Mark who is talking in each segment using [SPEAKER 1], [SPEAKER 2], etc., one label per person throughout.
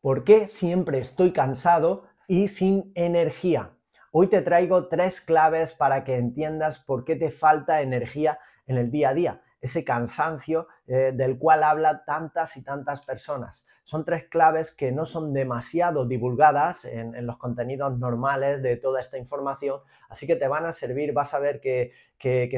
[SPEAKER 1] ¿Por qué siempre estoy cansado y sin energía? Hoy te traigo tres claves para que entiendas por qué te falta energía en el día a día ese cansancio eh, del cual habla tantas y tantas personas. Son tres claves que no son demasiado divulgadas en, los contenidos normales de toda esta información, así que te van a servir, vas a ver que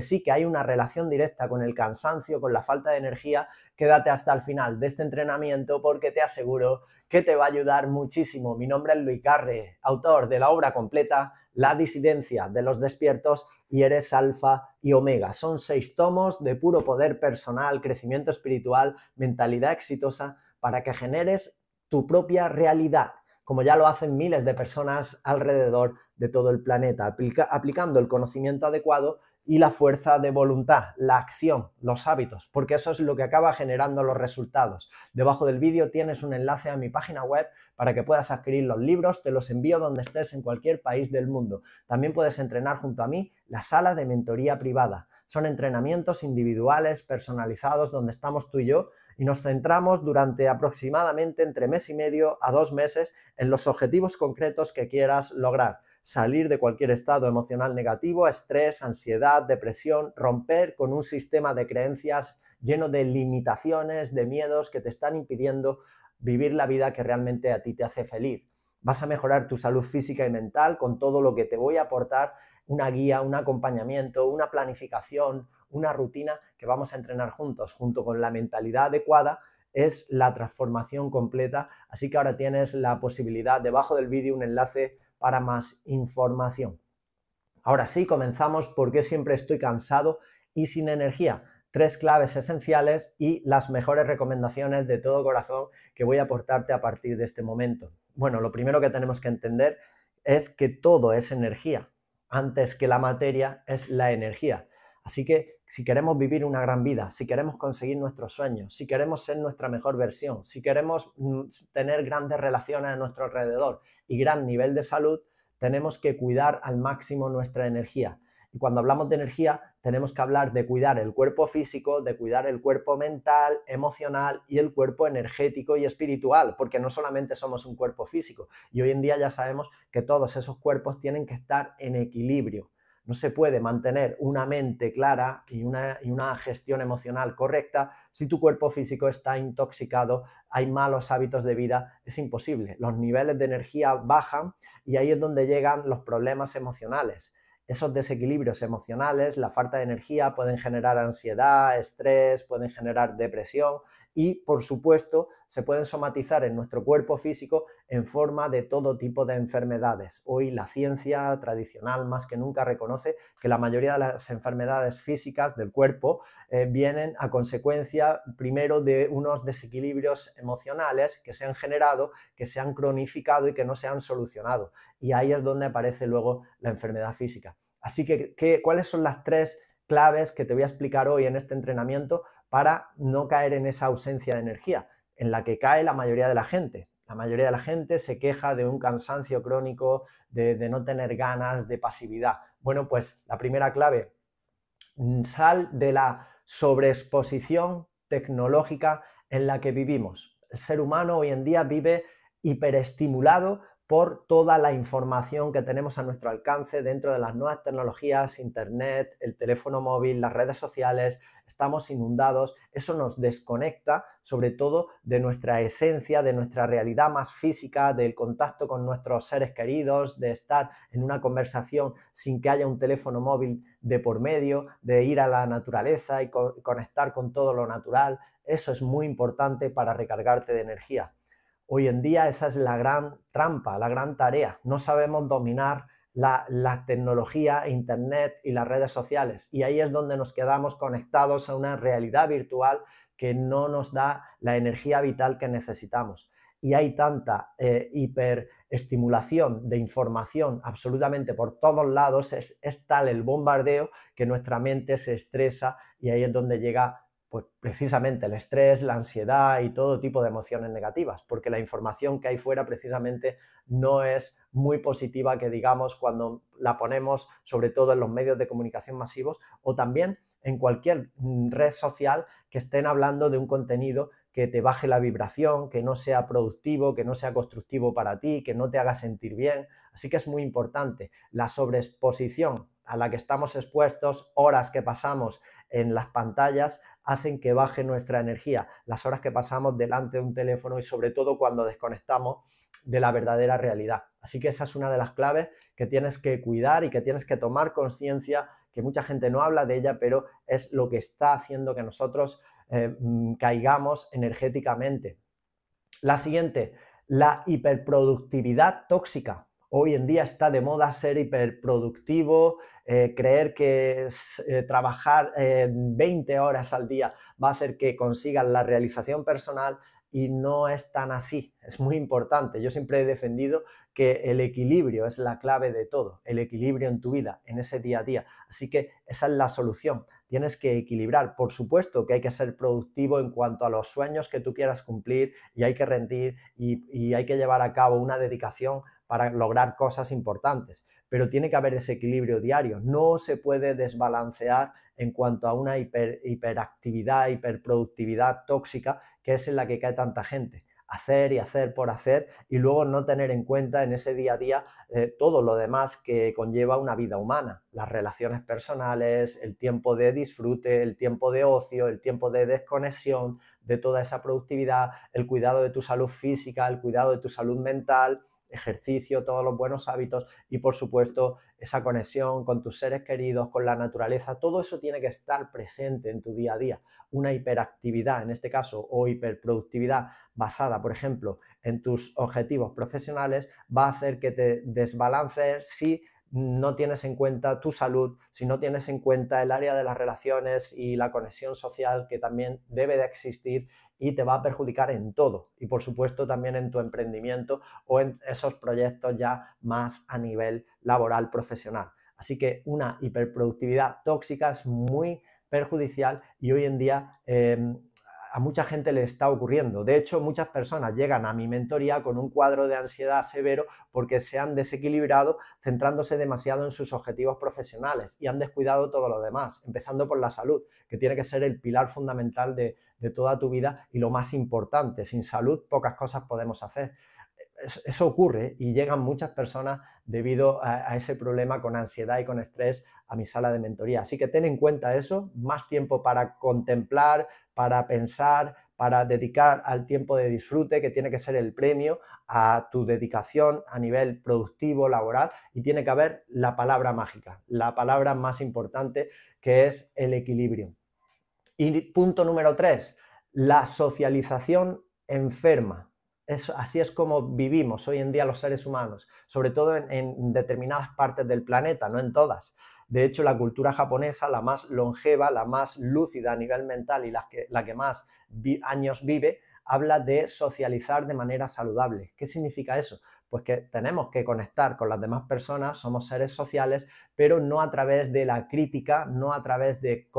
[SPEAKER 1] sí, que hay una relación directa con el cansancio, con la falta de energía. Quédate hasta el final de este entrenamiento porque te aseguro que te va a ayudar muchísimo. Mi nombre es Luis Carre, autor de la obra completa la disidencia de los despiertos y eres alfa y omega. Son seis tomos de puro poder personal, crecimiento espiritual, mentalidad exitosa, para que generes tu propia realidad, como ya lo hacen miles de personas alrededor de todo el planeta, aplicando el conocimiento adecuado y la fuerza de voluntad, la acción, los hábitos, porque eso es lo que acaba generando los resultados. Debajo del vídeo tienes un enlace a mi página web para que puedas adquirir los libros, te los envío donde estés en cualquier país del mundo. También puedes entrenar junto a mí la sala de mentoría privada son entrenamientos individuales, personalizados, donde estamos tú y yo y nos centramos durante aproximadamente entre mes y medio a dos meses en los objetivos concretos que quieras lograr. Salir de cualquier estado emocional negativo, estrés, ansiedad, depresión, romper con un sistema de creencias lleno de limitaciones, de miedos que te están impidiendo vivir la vida que realmente a ti te hace feliz. Vas a mejorar tu salud física y mental con todo lo que te voy a aportar una guía, un acompañamiento, una planificación, una rutina que vamos a entrenar juntos, junto con la mentalidad adecuada es la transformación completa. Así que ahora tienes la posibilidad, debajo del vídeo, un enlace para más información. Ahora sí, comenzamos ¿por qué siempre estoy cansado y sin energía. Tres claves esenciales y las mejores recomendaciones de todo corazón que voy a aportarte a partir de este momento. Bueno, lo primero que tenemos que entender es que todo es energía antes que la materia es la energía. Así que si queremos vivir una gran vida, si queremos conseguir nuestros sueños, si queremos ser nuestra mejor versión, si queremos mm, tener grandes relaciones a nuestro alrededor y gran nivel de salud, tenemos que cuidar al máximo nuestra energía. Y cuando hablamos de energía, tenemos que hablar de cuidar el cuerpo físico, de cuidar el cuerpo mental, emocional y el cuerpo energético y espiritual, porque no solamente somos un cuerpo físico. Y hoy en día ya sabemos que todos esos cuerpos tienen que estar en equilibrio. No se puede mantener una mente clara y una, y una, gestión emocional correcta si tu cuerpo físico está intoxicado, hay malos hábitos de vida, es imposible. Los niveles de energía bajan y ahí es donde llegan los problemas emocionales esos desequilibrios emocionales, la falta de energía, pueden generar ansiedad, estrés, pueden generar depresión y, por supuesto, se pueden somatizar en nuestro cuerpo físico en forma de todo tipo de enfermedades. Hoy la ciencia tradicional más que nunca reconoce que la mayoría de las enfermedades físicas del cuerpo eh, vienen a consecuencia primero de unos desequilibrios emocionales que se han generado, que se han cronificado y que no se han solucionado. Y ahí es donde aparece luego la enfermedad física. Así que, ¿cuáles son las tres claves que te voy a explicar hoy en este entrenamiento para no caer en esa ausencia de energía en la que cae la mayoría de la gente? La mayoría de la gente se queja de un cansancio crónico, de, de no tener ganas, de pasividad. Bueno, pues la primera clave, mm, sal de la sobreexposición tecnológica en la que vivimos. El ser humano hoy en día vive hiperestimulado por toda la información que tenemos a nuestro alcance dentro de las nuevas tecnologías, Internet, el teléfono móvil, las redes sociales, estamos inundados, eso nos desconecta sobre todo de nuestra esencia, de nuestra realidad más física, del contacto con nuestros seres queridos, de estar en una conversación sin que haya un teléfono móvil de por medio, de ir a la naturaleza y conectar con todo lo natural, eso es muy importante para recargarte de energía. Hoy en día esa es la gran trampa, la gran tarea. No sabemos dominar la, tecnología, Internet y las redes sociales. Y ahí es donde nos quedamos conectados a una realidad virtual que no nos da la energía vital que necesitamos. Y hay tanta eh, hiperestimulación de información absolutamente por todos lados, es, es tal el bombardeo que nuestra mente se estresa y ahí es donde llega pues precisamente el estrés, la ansiedad y todo tipo de emociones negativas, porque la información que hay fuera precisamente no es muy positiva que digamos cuando la ponemos sobre todo en los medios de comunicación masivos o también en cualquier mm, red social que estén hablando de un contenido que te baje la vibración, que no sea productivo, que no sea constructivo para ti, que no te haga sentir bien. Así que es muy importante la sobreexposición a la que estamos expuestos, horas que pasamos en las pantallas, hacen que baje nuestra energía, las horas que pasamos delante de un teléfono y sobre todo cuando desconectamos de la verdadera realidad. Así que esa es una de las claves que tienes que cuidar y que tienes que tomar conciencia, que mucha gente no habla de ella, pero es lo que está haciendo que nosotros eh, mm, caigamos energéticamente. La siguiente, la hiperproductividad tóxica. Hoy en día está de moda ser hiperproductivo, eh, creer que eh, trabajar 20 eh, horas al día va a hacer que consigan la realización personal y no es tan así. Es muy importante. Yo siempre he defendido que el equilibrio es la clave de todo, el equilibrio en tu vida, en ese día a día. Así que esa es la solución. Tienes que equilibrar. Por supuesto que hay que ser productivo en cuanto a los sueños que tú quieras cumplir y hay que rendir y, y hay que llevar a cabo una dedicación para lograr cosas importantes. Pero tiene que haber ese equilibrio diario. No se puede desbalancear en cuanto a una hiperactividad, hiperproductividad tóxica, que es en la que cae tanta gente hacer y hacer por hacer y luego no tener en cuenta en ese día a día eh, todo lo demás que conlleva una vida humana, las relaciones personales, el tiempo de disfrute, el tiempo de ocio, el tiempo de desconexión de toda esa productividad, el cuidado de tu salud física, el cuidado de tu salud mental, ejercicio, todos los buenos hábitos y por supuesto esa conexión con tus seres queridos, con la naturaleza, todo eso tiene que estar presente en tu día a día. Una hiperactividad en este caso o hiperproductividad basada, por ejemplo, en tus objetivos profesionales va a hacer que te desbalances si no tienes en cuenta tu salud, si no tienes en cuenta el área de las relaciones y la conexión social que también debe de existir y te va a perjudicar en todo. Y por supuesto también en tu emprendimiento o en esos proyectos ya más a nivel laboral profesional. Así que una hiperproductividad tóxica es muy perjudicial y hoy en día... Em, a mucha gente le está ocurriendo. De hecho, muchas personas llegan a mi mentoría con un cuadro de ansiedad severo porque se han desequilibrado centrándose demasiado en sus objetivos profesionales y han descuidado todo lo demás, empezando por la salud, que tiene que ser el pilar fundamental de, de toda tu vida y lo más importante. Sin salud pocas cosas podemos hacer eso ocurre y llegan muchas personas debido a, ese problema con ansiedad y con estrés a mi sala de mentoría. Así que ten en cuenta eso, más tiempo para contemplar, para pensar, para dedicar al tiempo de disfrute, que tiene que ser el premio a tu dedicación a nivel productivo, laboral, y tiene que haber la palabra mágica, la palabra más importante que es el equilibrio. Y punto número tres, la socialización enferma así es como vivimos hoy en día los seres humanos, sobre todo en, determinadas partes del planeta, no en todas. De hecho, la cultura japonesa, la más longeva, la más lúcida a nivel mental y la que, más años vive, habla de socializar de manera saludable. ¿Qué significa eso? pues que tenemos que conectar con las demás personas, somos seres sociales, pero no a través de la crítica, no a través del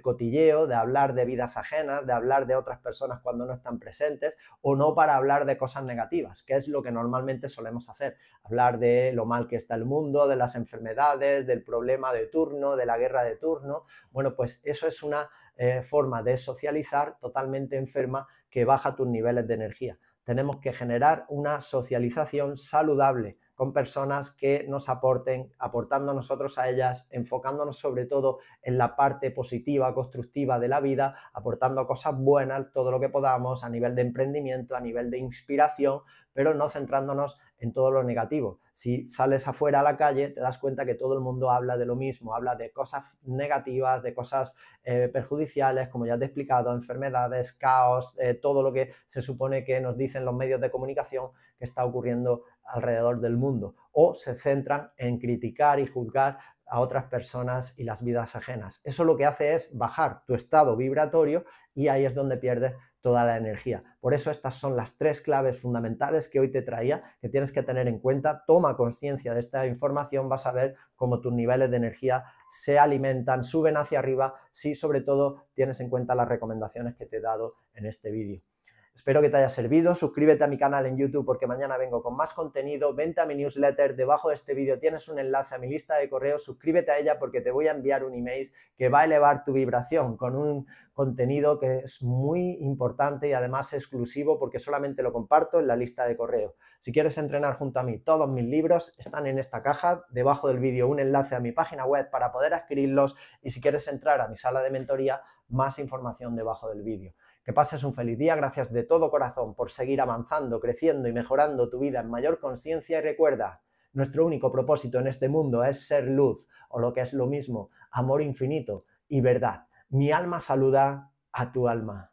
[SPEAKER 1] cotilleo, de hablar de vidas ajenas, de hablar de otras personas cuando no están presentes, o no para hablar de cosas negativas, que es lo que normalmente solemos hacer, hablar de lo mal que está el mundo, de las enfermedades, del problema de turno, de la guerra de turno. Bueno, pues eso es una eh, forma de socializar totalmente enferma que baja tus niveles de energía tenemos que generar una socialización saludable con personas que nos aporten, aportando nosotros a ellas, enfocándonos sobre todo en la parte positiva, constructiva de la vida, aportando cosas buenas, todo lo que podamos a nivel de emprendimiento, a nivel de inspiración, pero no centrándonos en todo lo negativo. Si sales afuera a la calle, te das cuenta que todo el mundo habla de lo mismo, habla de cosas negativas, de cosas eh, perjudiciales, como ya te he explicado, enfermedades, caos, eh, todo lo que se supone que nos dicen los medios de comunicación que está ocurriendo alrededor del mundo. O se centran en criticar y juzgar a otras personas y las vidas ajenas. Eso lo que hace es bajar tu estado vibratorio y ahí es donde pierdes toda la energía. Por eso estas son las tres claves fundamentales que hoy te traía, que tienes que tener en cuenta. Toma conciencia de esta información, vas a ver cómo tus niveles de energía se alimentan, suben hacia arriba, si sobre todo tienes en cuenta las recomendaciones que te he dado en este vídeo. Espero que te haya servido. Suscríbete a mi canal en YouTube porque mañana vengo con más contenido. Vente a mi newsletter. Debajo de este vídeo tienes un enlace a mi lista de correos. Suscríbete a ella porque te voy a enviar un email que va a elevar tu vibración con un contenido que es muy importante y además exclusivo porque solamente lo comparto en la lista de correo. Si quieres entrenar junto a mí, todos mis libros están en esta caja. Debajo del vídeo un enlace a mi página web para poder adquirirlos. Y si quieres entrar a mi sala de mentoría, más información debajo del vídeo. Que pases un feliz día, gracias de todo corazón por seguir avanzando, creciendo y mejorando tu vida en mayor conciencia y recuerda, nuestro único propósito en este mundo es ser luz, o lo que es lo mismo, amor infinito y verdad. Mi alma saluda a tu alma.